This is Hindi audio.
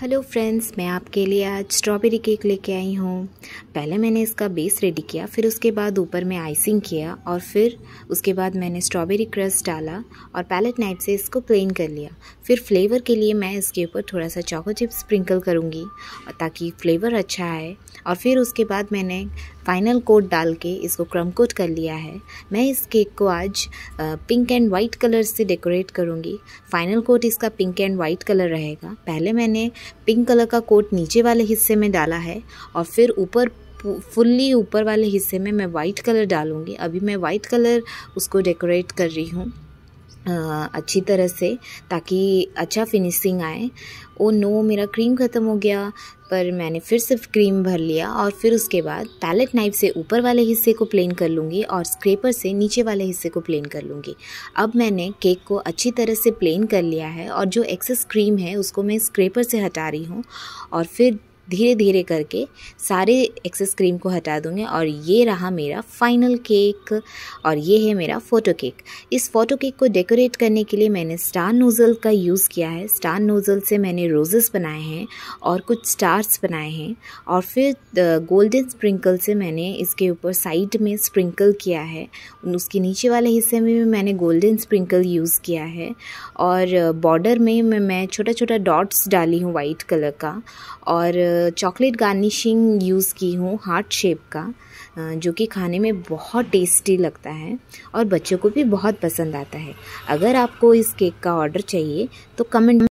हेलो फ्रेंड्स मैं आपके लिए आज स्ट्रॉबेरी केक लेके आई हूँ पहले मैंने इसका बेस रेडी किया फिर उसके बाद ऊपर में आइसिंग किया और फिर उसके बाद मैंने स्ट्रॉबेरी क्रस्ट डाला और पैलेट नाइफ से इसको प्लेन कर लिया फिर फ्लेवर के लिए मैं इसके ऊपर थोड़ा सा चॉको चिप स्प्रिंकल करूँगी ताकि फ्लेवर अच्छा आए और फिर उसके बाद मैंने फाइनल कोट डाल के इसको क्रम कोट कर लिया है मैं इस केक को आज पिंक एंड वाइट कलर से डेकोरेट करूँगी फाइनल कोट इसका पिंक एंड वाइट कलर रहेगा पहले मैंने पिंक कलर का कोट नीचे वाले हिस्से में डाला है और फिर ऊपर फुल्ली ऊपर वाले हिस्से में मैं वाइट कलर डालूंगी अभी मैं वाइट कलर उसको डेकोरेट कर रही हूँ अच्छी तरह से ताकि अच्छा फिनिशिंग आए ओ नो मेरा क्रीम ख़त्म हो गया पर मैंने फिर सिर्फ क्रीम भर लिया और फिर उसके बाद पैलेट नाइफ से ऊपर वाले हिस्से को प्लेन कर लूँगी और स्क्रेपर से नीचे वाले हिस्से को प्लेन कर लूँगी अब मैंने केक को अच्छी तरह से प्लेन कर लिया है और जो एक्सेस क्रीम है उसको मैं स्क्रेपर से हटा रही हूँ और फिर धीरे धीरे करके सारे एक्सेस क्रीम को हटा दूँगी और ये रहा मेरा फाइनल केक और ये है मेरा फ़ोटो केक इस फ़ोटो केक को डेकोरेट करने के लिए मैंने स्टार नोज़ल का यूज़ किया है स्टार नोज़ल से मैंने रोजेस बनाए हैं और कुछ स्टार्स बनाए हैं और फिर गोल्डन uh, स्प्रिंकल से मैंने इसके ऊपर साइड में स्प्रिंकल किया है उसके नीचे वाले हिस्से में भी मैंने गोल्डन स्प्रिंकल यूज़ किया है और बॉर्डर uh, में मैं छोटा छोटा डॉट्स डाली हूँ वाइट कलर का और uh, चॉकलेट गार्निशिंग यूज़ की हूँ हार्ट शेप का जो कि खाने में बहुत टेस्टी लगता है और बच्चों को भी बहुत पसंद आता है अगर आपको इस केक का ऑर्डर चाहिए तो कमेंट